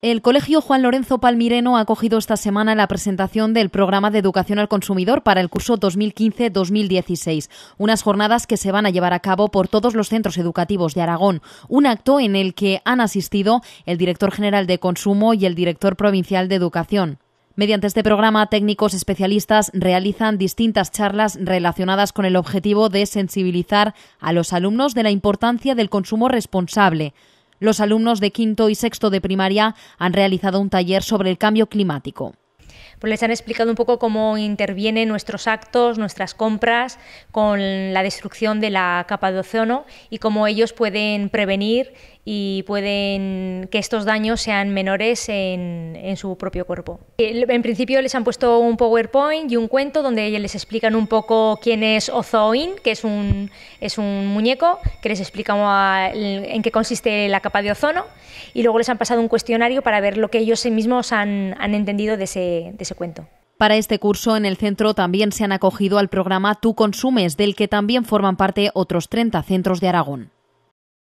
El Colegio Juan Lorenzo Palmireno ha acogido esta semana la presentación del Programa de Educación al Consumidor para el curso 2015-2016, unas jornadas que se van a llevar a cabo por todos los centros educativos de Aragón, un acto en el que han asistido el director general de Consumo y el director provincial de Educación. Mediante este programa, técnicos especialistas realizan distintas charlas relacionadas con el objetivo de sensibilizar a los alumnos de la importancia del consumo responsable los alumnos de quinto y sexto de primaria han realizado un taller sobre el cambio climático pues les han explicado un poco cómo intervienen nuestros actos, nuestras compras con la destrucción de la capa de ozono y cómo ellos pueden prevenir y pueden que estos daños sean menores en, su propio cuerpo. En principio les han puesto un PowerPoint y un cuento donde les explican un poco quién es Ozoin, que es un, es un muñeco, que les explica en qué consiste la capa de ozono y luego les han pasado un cuestionario para ver lo que ellos mismos han, han entendido de ese, para este curso en el centro también se han acogido al programa Tú Consumes, del que también forman parte otros 30 centros de Aragón.